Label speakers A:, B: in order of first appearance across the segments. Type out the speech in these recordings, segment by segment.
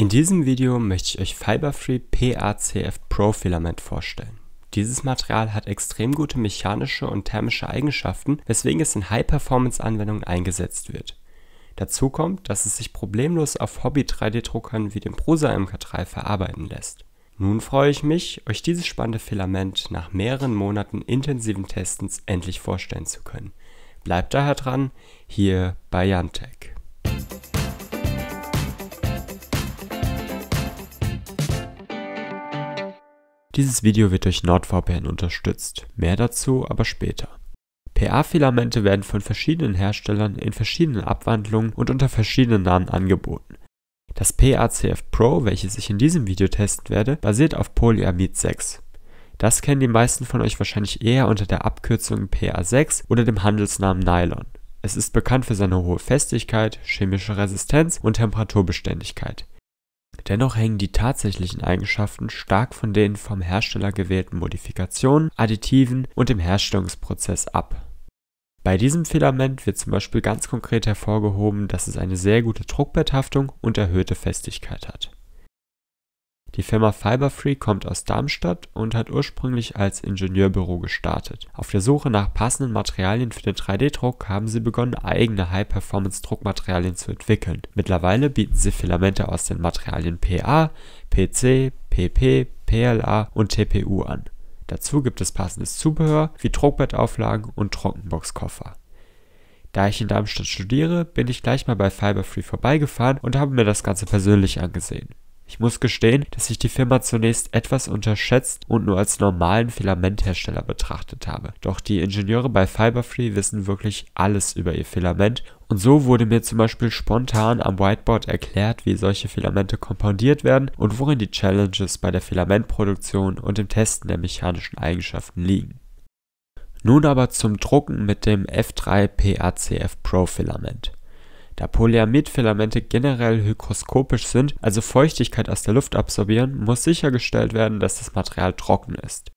A: In diesem Video möchte ich euch Fiberfree PACF Pro Filament vorstellen. Dieses Material hat extrem gute mechanische und thermische Eigenschaften, weswegen es in High-Performance-Anwendungen eingesetzt wird. Dazu kommt, dass es sich problemlos auf Hobby-3D-Druckern wie dem Prusa MK3 verarbeiten lässt. Nun freue ich mich, euch dieses spannende Filament nach mehreren Monaten intensiven Testens endlich vorstellen zu können. Bleibt daher dran, hier bei Jantech. Dieses Video wird durch NordVPN unterstützt, mehr dazu aber später. PA-Filamente werden von verschiedenen Herstellern in verschiedenen Abwandlungen und unter verschiedenen Namen angeboten. Das PACF Pro, welches ich in diesem Video testen werde, basiert auf Polyamid 6. Das kennen die meisten von euch wahrscheinlich eher unter der Abkürzung PA6 oder dem Handelsnamen Nylon. Es ist bekannt für seine hohe Festigkeit, chemische Resistenz und Temperaturbeständigkeit. Dennoch hängen die tatsächlichen Eigenschaften stark von den vom Hersteller gewählten Modifikationen, Additiven und dem Herstellungsprozess ab. Bei diesem Filament wird zum Beispiel ganz konkret hervorgehoben, dass es eine sehr gute Druckbetthaftung und erhöhte Festigkeit hat die Firma Fiberfree kommt aus Darmstadt und hat ursprünglich als Ingenieurbüro gestartet. Auf der Suche nach passenden Materialien für den 3D-Druck haben sie begonnen, eigene High-Performance-Druckmaterialien zu entwickeln. Mittlerweile bieten sie Filamente aus den Materialien PA, PC, PP, PLA und TPU an. Dazu gibt es passendes Zubehör wie Druckbettauflagen und Trockenboxkoffer. Da ich in Darmstadt studiere, bin ich gleich mal bei Fiberfree vorbeigefahren und habe mir das Ganze persönlich angesehen. Ich muss gestehen, dass ich die Firma zunächst etwas unterschätzt und nur als normalen Filamenthersteller betrachtet habe. Doch die Ingenieure bei Fiberfree wissen wirklich alles über ihr Filament und so wurde mir zum Beispiel spontan am Whiteboard erklärt, wie solche Filamente kompoundiert werden und worin die Challenges bei der Filamentproduktion und dem Testen der mechanischen Eigenschaften liegen. Nun aber zum Drucken mit dem F3 PACF Pro Filament. Da Polyamidfilamente generell hygroskopisch sind, also Feuchtigkeit aus der Luft absorbieren, muss sichergestellt werden, dass das Material trocken ist.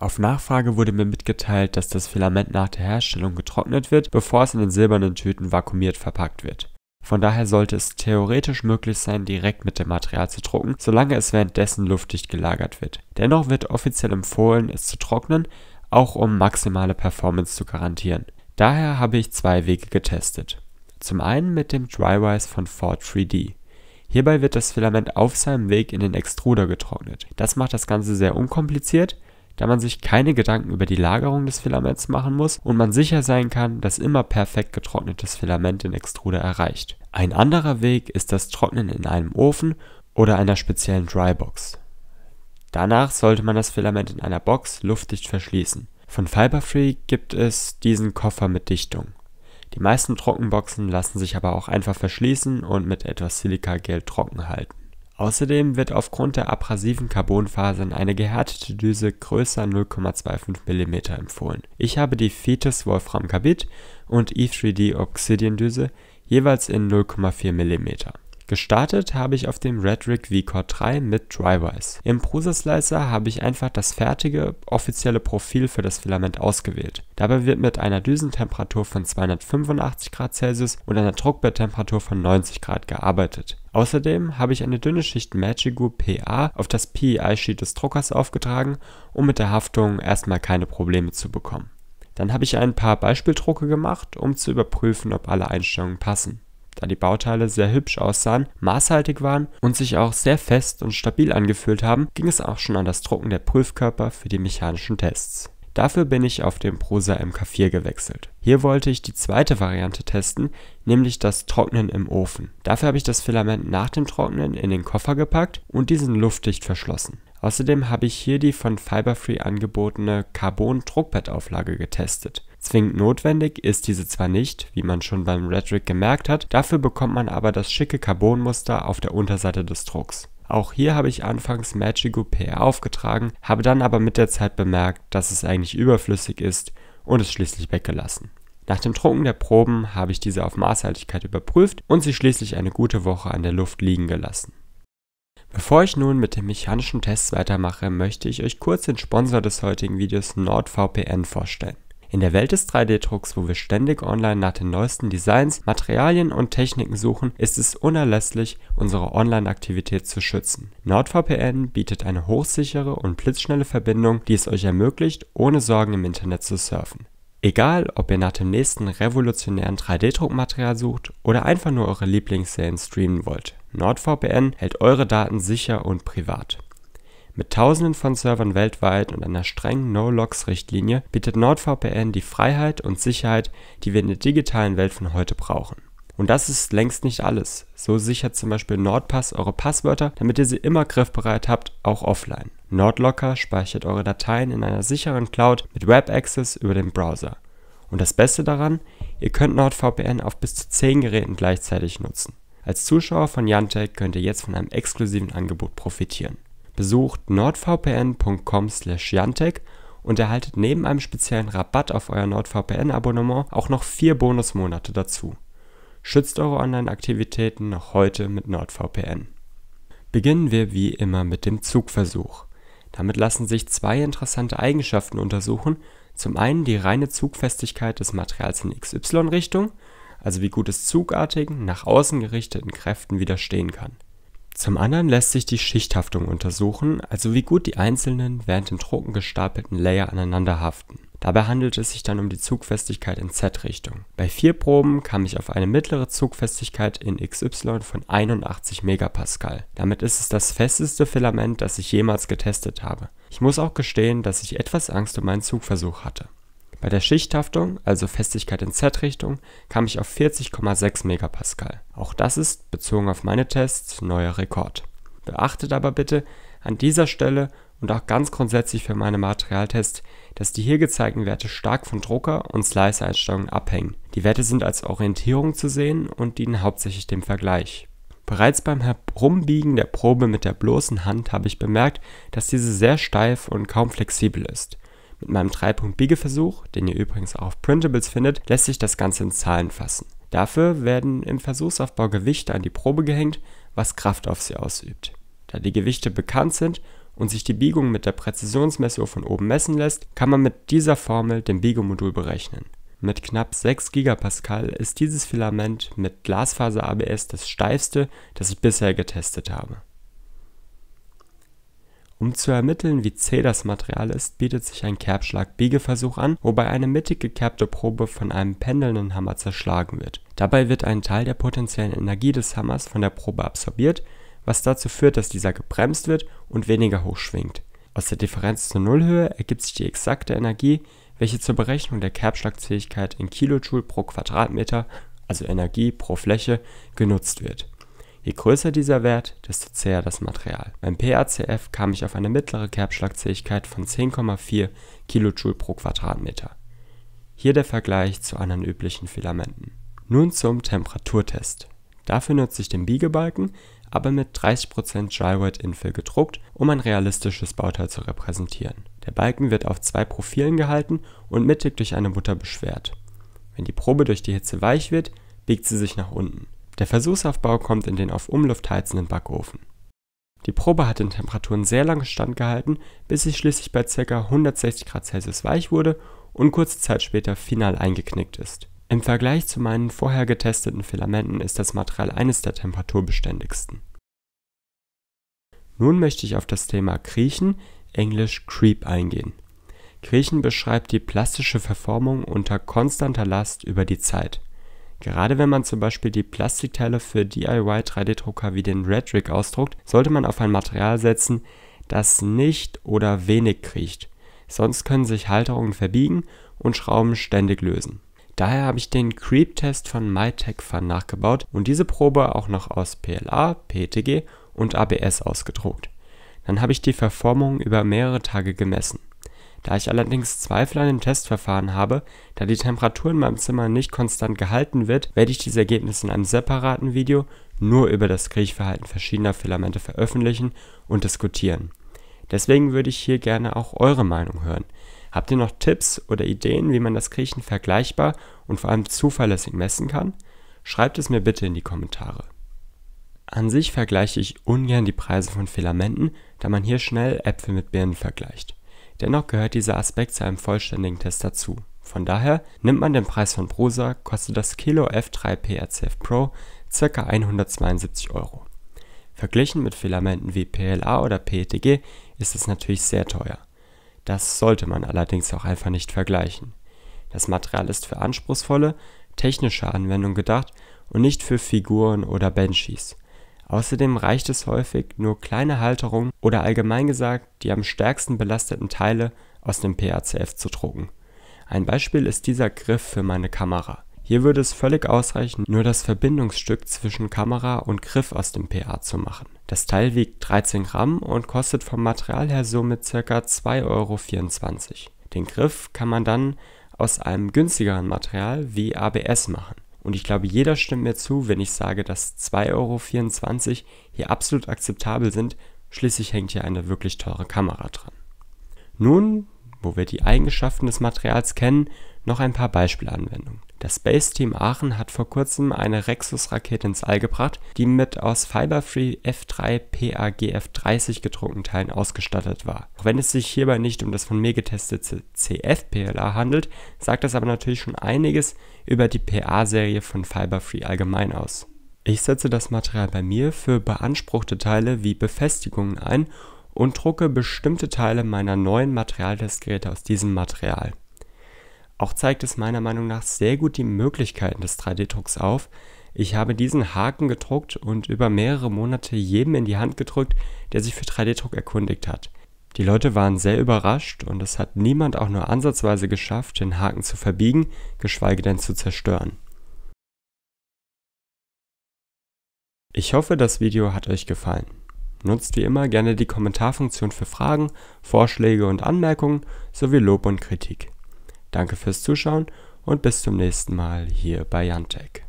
A: Auf Nachfrage wurde mir mitgeteilt, dass das Filament nach der Herstellung getrocknet wird, bevor es in den silbernen Tüten vakuumiert verpackt wird. Von daher sollte es theoretisch möglich sein, direkt mit dem Material zu drucken, solange es währenddessen luftdicht gelagert wird. Dennoch wird offiziell empfohlen, es zu trocknen, auch um maximale Performance zu garantieren. Daher habe ich zwei Wege getestet. Zum einen mit dem Drywise von Ford 3D. Hierbei wird das Filament auf seinem Weg in den Extruder getrocknet. Das macht das Ganze sehr unkompliziert, da man sich keine Gedanken über die Lagerung des Filaments machen muss und man sicher sein kann, dass immer perfekt getrocknetes Filament den Extruder erreicht. Ein anderer Weg ist das Trocknen in einem Ofen oder einer speziellen Drybox. Danach sollte man das Filament in einer Box luftdicht verschließen. Von Fiberfree gibt es diesen Koffer mit Dichtung. Die meisten Trockenboxen lassen sich aber auch einfach verschließen und mit etwas Silikagel trocken halten. Außerdem wird aufgrund der abrasiven Carbonfasern eine gehärtete Düse größer 0,25 mm empfohlen. Ich habe die Fetus Wolfram Carbid und E3D Obsidian Düse jeweils in 0,4 mm. Gestartet habe ich auf dem Redrick V-Core 3 mit Drywise. Im Prusa Slicer habe ich einfach das fertige, offizielle Profil für das Filament ausgewählt. Dabei wird mit einer Düsentemperatur von 285 Grad Celsius und einer Druckbetttemperatur von 90 Grad gearbeitet. Außerdem habe ich eine dünne Schicht Magigu PA auf das PEI-Sheet des Druckers aufgetragen, um mit der Haftung erstmal keine Probleme zu bekommen. Dann habe ich ein paar Beispieldrucke gemacht, um zu überprüfen, ob alle Einstellungen passen da die Bauteile sehr hübsch aussahen, maßhaltig waren und sich auch sehr fest und stabil angefühlt haben, ging es auch schon an das Drucken der Prüfkörper für die mechanischen Tests. Dafür bin ich auf den Prusa MK4 gewechselt. Hier wollte ich die zweite Variante testen, nämlich das Trocknen im Ofen. Dafür habe ich das Filament nach dem Trocknen in den Koffer gepackt und diesen luftdicht verschlossen. Außerdem habe ich hier die von Fiberfree angebotene Carbon-Druckbettauflage getestet. Zwingend notwendig ist diese zwar nicht, wie man schon beim Redrick gemerkt hat, dafür bekommt man aber das schicke Carbonmuster auf der Unterseite des Drucks. Auch hier habe ich anfangs Magigo PR aufgetragen, habe dann aber mit der Zeit bemerkt, dass es eigentlich überflüssig ist und es schließlich weggelassen. Nach dem Drucken der Proben habe ich diese auf Maßhaltigkeit überprüft und sie schließlich eine gute Woche an der Luft liegen gelassen. Bevor ich nun mit den mechanischen Tests weitermache, möchte ich euch kurz den Sponsor des heutigen Videos NordVPN vorstellen. In der Welt des 3D-Drucks, wo wir ständig online nach den neuesten Designs, Materialien und Techniken suchen, ist es unerlässlich, unsere Online-Aktivität zu schützen. NordVPN bietet eine hochsichere und blitzschnelle Verbindung, die es euch ermöglicht, ohne Sorgen im Internet zu surfen. Egal, ob ihr nach dem nächsten revolutionären 3D-Druckmaterial sucht oder einfach nur eure Lieblingsserien streamen wollt, NordVPN hält eure Daten sicher und privat. Mit Tausenden von Servern weltweit und einer strengen No-Logs-Richtlinie bietet NordVPN die Freiheit und Sicherheit, die wir in der digitalen Welt von heute brauchen. Und das ist längst nicht alles. So sichert zum Beispiel NordPass eure Passwörter, damit ihr sie immer griffbereit habt, auch offline. NordLocker speichert eure Dateien in einer sicheren Cloud mit Web Access über den Browser. Und das Beste daran, ihr könnt NordVPN auf bis zu 10 Geräten gleichzeitig nutzen. Als Zuschauer von Yantech könnt ihr jetzt von einem exklusiven Angebot profitieren. Besucht nordvpn.com/jantech und erhaltet neben einem speziellen Rabatt auf euer NordVPN-Abonnement auch noch vier Bonusmonate dazu. Schützt eure Online-Aktivitäten noch heute mit NordVPN. Beginnen wir wie immer mit dem Zugversuch. Damit lassen sich zwei interessante Eigenschaften untersuchen. Zum einen die reine Zugfestigkeit des Materials in XY-Richtung, also wie gut es zugartigen, nach außen gerichteten Kräften widerstehen kann. Zum anderen lässt sich die Schichthaftung untersuchen, also wie gut die einzelnen, während dem Drucken gestapelten Layer aneinander haften. Dabei handelt es sich dann um die Zugfestigkeit in Z-Richtung. Bei vier Proben kam ich auf eine mittlere Zugfestigkeit in XY von 81 Megapascal. Damit ist es das festeste Filament, das ich jemals getestet habe. Ich muss auch gestehen, dass ich etwas Angst um meinen Zugversuch hatte. Bei der Schichthaftung, also Festigkeit in z-Richtung, kam ich auf 40,6 MPa. Auch das ist, bezogen auf meine Tests, neuer Rekord. Beachtet aber bitte an dieser Stelle und auch ganz grundsätzlich für meine Materialtests, dass die hier gezeigten Werte stark von Drucker- und Slicer-Einstellungen abhängen. Die Werte sind als Orientierung zu sehen und dienen hauptsächlich dem Vergleich. Bereits beim Herumbiegen der Probe mit der bloßen Hand habe ich bemerkt, dass diese sehr steif und kaum flexibel ist. Mit meinem 3-Punkt-Biegeversuch, den ihr übrigens auch auf Printables findet, lässt sich das Ganze in Zahlen fassen. Dafür werden im Versuchsaufbau Gewichte an die Probe gehängt, was Kraft auf sie ausübt. Da die Gewichte bekannt sind und sich die Biegung mit der Präzisionsmessung von oben messen lässt, kann man mit dieser Formel den Biegemodul berechnen. Mit knapp 6 Gigapascal ist dieses Filament mit Glasfaser ABS das steifste, das ich bisher getestet habe. Um zu ermitteln, wie zäh das Material ist, bietet sich ein Kerbschlag-Biegeversuch an, wobei eine mittig gekerbte Probe von einem pendelnden Hammer zerschlagen wird. Dabei wird ein Teil der potenziellen Energie des Hammers von der Probe absorbiert, was dazu führt, dass dieser gebremst wird und weniger hoch schwingt. Aus der Differenz zur Nullhöhe ergibt sich die exakte Energie, welche zur Berechnung der Kerbschlagzähigkeit in Kilojoule pro Quadratmeter, also Energie pro Fläche, genutzt wird. Je größer dieser Wert, desto zäher das Material. Beim PACF kam ich auf eine mittlere Kerbschlagzähigkeit von 10,4 kJ pro Quadratmeter. Hier der Vergleich zu anderen üblichen Filamenten. Nun zum Temperaturtest. Dafür nutze ich den Biegebalken, aber mit 30% Gyroid Infill gedruckt, um ein realistisches Bauteil zu repräsentieren. Der Balken wird auf zwei Profilen gehalten und mittig durch eine Mutter beschwert. Wenn die Probe durch die Hitze weich wird, biegt sie sich nach unten. Der Versuchsaufbau kommt in den auf Umluft heizenden Backofen. Die Probe hat den Temperaturen sehr lange standgehalten, bis sie schließlich bei ca. 160 Grad Celsius weich wurde und kurze Zeit später final eingeknickt ist. Im Vergleich zu meinen vorher getesteten Filamenten ist das Material eines der temperaturbeständigsten. Nun möchte ich auf das Thema Kriechen englisch creep) eingehen. Kriechen beschreibt die plastische Verformung unter konstanter Last über die Zeit Gerade wenn man zum Beispiel die Plastikteile für DIY-3D-Drucker wie den Redrick ausdruckt, sollte man auf ein Material setzen, das nicht oder wenig kriecht. Sonst können sich Halterungen verbiegen und Schrauben ständig lösen. Daher habe ich den Creep-Test von MyTechFun nachgebaut und diese Probe auch noch aus PLA, PETG und ABS ausgedruckt. Dann habe ich die Verformung über mehrere Tage gemessen. Da ich allerdings Zweifel an dem Testverfahren habe, da die Temperatur in meinem Zimmer nicht konstant gehalten wird, werde ich diese Ergebnisse in einem separaten Video nur über das Kriechverhalten verschiedener Filamente veröffentlichen und diskutieren. Deswegen würde ich hier gerne auch eure Meinung hören. Habt ihr noch Tipps oder Ideen, wie man das Kriechen vergleichbar und vor allem zuverlässig messen kann? Schreibt es mir bitte in die Kommentare. An sich vergleiche ich ungern die Preise von Filamenten, da man hier schnell Äpfel mit Birnen vergleicht. Dennoch gehört dieser Aspekt zu einem vollständigen Test dazu. Von daher nimmt man den Preis von Prosa, kostet das Kilo F3 PRCF Pro ca. 172 Euro. Verglichen mit Filamenten wie PLA oder PETG ist es natürlich sehr teuer. Das sollte man allerdings auch einfach nicht vergleichen. Das Material ist für anspruchsvolle, technische Anwendungen gedacht und nicht für Figuren oder Banshees. Außerdem reicht es häufig, nur kleine Halterungen oder allgemein gesagt die am stärksten belasteten Teile aus dem PACF zu drucken. Ein Beispiel ist dieser Griff für meine Kamera. Hier würde es völlig ausreichen, nur das Verbindungsstück zwischen Kamera und Griff aus dem PA zu machen. Das Teil wiegt 13 Gramm und kostet vom Material her somit ca. 2,24 Euro. Den Griff kann man dann aus einem günstigeren Material wie ABS machen. Und ich glaube, jeder stimmt mir zu, wenn ich sage, dass 2,24 Euro hier absolut akzeptabel sind. Schließlich hängt hier eine wirklich teure Kamera dran. Nun, wo wir die Eigenschaften des Materials kennen, noch ein paar Beispielanwendungen. Das Space Team Aachen hat vor kurzem eine Rexus-Rakete ins All gebracht, die mit aus Fiber-Free F3 PAGF-30 gedruckten Teilen ausgestattet war. Auch wenn es sich hierbei nicht um das von mir getestete CF-PLA handelt, sagt das aber natürlich schon einiges über die PA-Serie von Fiber-Free allgemein aus. Ich setze das Material bei mir für beanspruchte Teile wie Befestigungen ein und drucke bestimmte Teile meiner neuen Materialdeskgeräte aus diesem Material. Auch zeigt es meiner Meinung nach sehr gut die Möglichkeiten des 3D-Drucks auf. Ich habe diesen Haken gedruckt und über mehrere Monate jedem in die Hand gedrückt, der sich für 3D-Druck erkundigt hat. Die Leute waren sehr überrascht und es hat niemand auch nur ansatzweise geschafft, den Haken zu verbiegen, geschweige denn zu zerstören. Ich hoffe, das Video hat euch gefallen. Nutzt wie immer gerne die Kommentarfunktion für Fragen, Vorschläge und Anmerkungen sowie Lob und Kritik. Danke fürs Zuschauen und bis zum nächsten Mal hier bei Jantech.